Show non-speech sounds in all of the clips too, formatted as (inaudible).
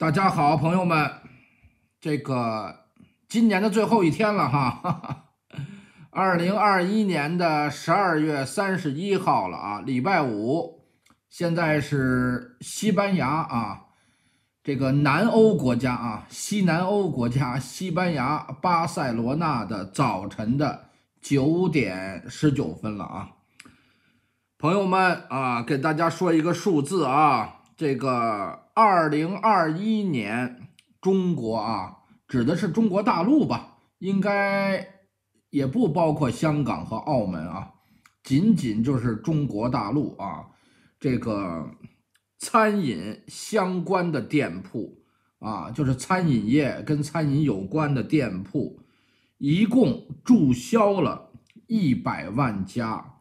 大家好，朋友们，这个今年的最后一天了哈，(laughs) 二零二一年的十二月三十一号了啊，礼拜五，现在是西班牙啊，这个南欧国家啊，西南欧国家西班牙巴塞罗那的早晨的九点十九分了啊，朋友们啊，给大家说一个数字啊。这个二零二一年，中国啊，指的是中国大陆吧？应该也不包括香港和澳门啊，仅仅就是中国大陆啊，这个餐饮相关的店铺啊，就是餐饮业跟餐饮有关的店铺，一共注销了一百万家。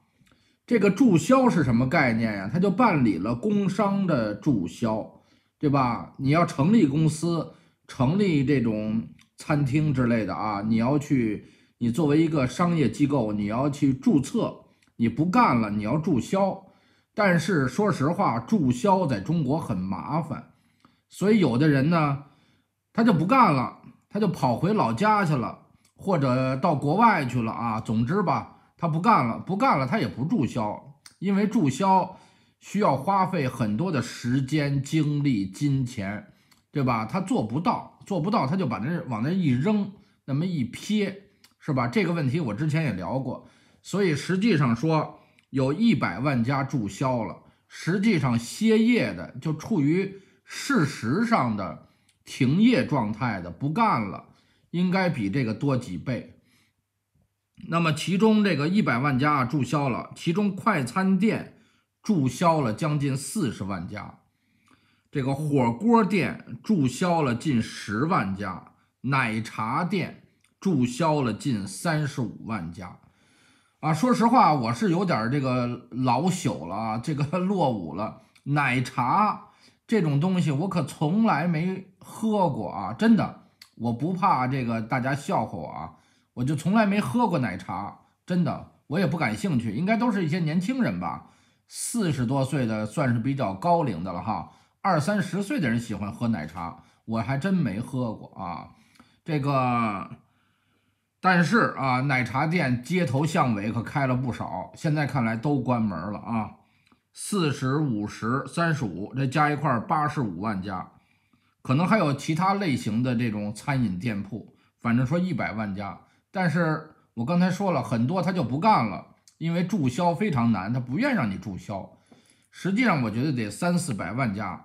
这个注销是什么概念呀？他就办理了工商的注销，对吧？你要成立公司，成立这种餐厅之类的啊，你要去，你作为一个商业机构，你要去注册，你不干了，你要注销。但是说实话，注销在中国很麻烦，所以有的人呢，他就不干了，他就跑回老家去了，或者到国外去了啊。总之吧。他不干了，不干了，他也不注销，因为注销需要花费很多的时间、精力、金钱，对吧？他做不到，做不到，他就把那往那一扔，那么一撇，是吧？这个问题我之前也聊过，所以实际上说有一百万家注销了，实际上歇业的，就处于事实上的停业状态的，不干了，应该比这个多几倍。那么，其中这个一百万家注销了，其中快餐店注销了将近四十万家，这个火锅店注销了近十万家，奶茶店注销了近三十五万家。啊，说实话，我是有点这个老朽了啊，这个 (laughs) 落伍了。奶茶这种东西，我可从来没喝过啊，真的，我不怕这个大家笑话我啊。我就从来没喝过奶茶，真的，我也不感兴趣。应该都是一些年轻人吧，四十多岁的算是比较高龄的了哈。二三十岁的人喜欢喝奶茶，我还真没喝过啊。这个，但是啊，奶茶店街头巷尾可开了不少，现在看来都关门了啊。四十五十、三十五，这加一块八十五万家，可能还有其他类型的这种餐饮店铺，反正说一百万家。但是我刚才说了很多，他就不干了，因为注销非常难，他不愿让你注销。实际上，我觉得得三四百万家。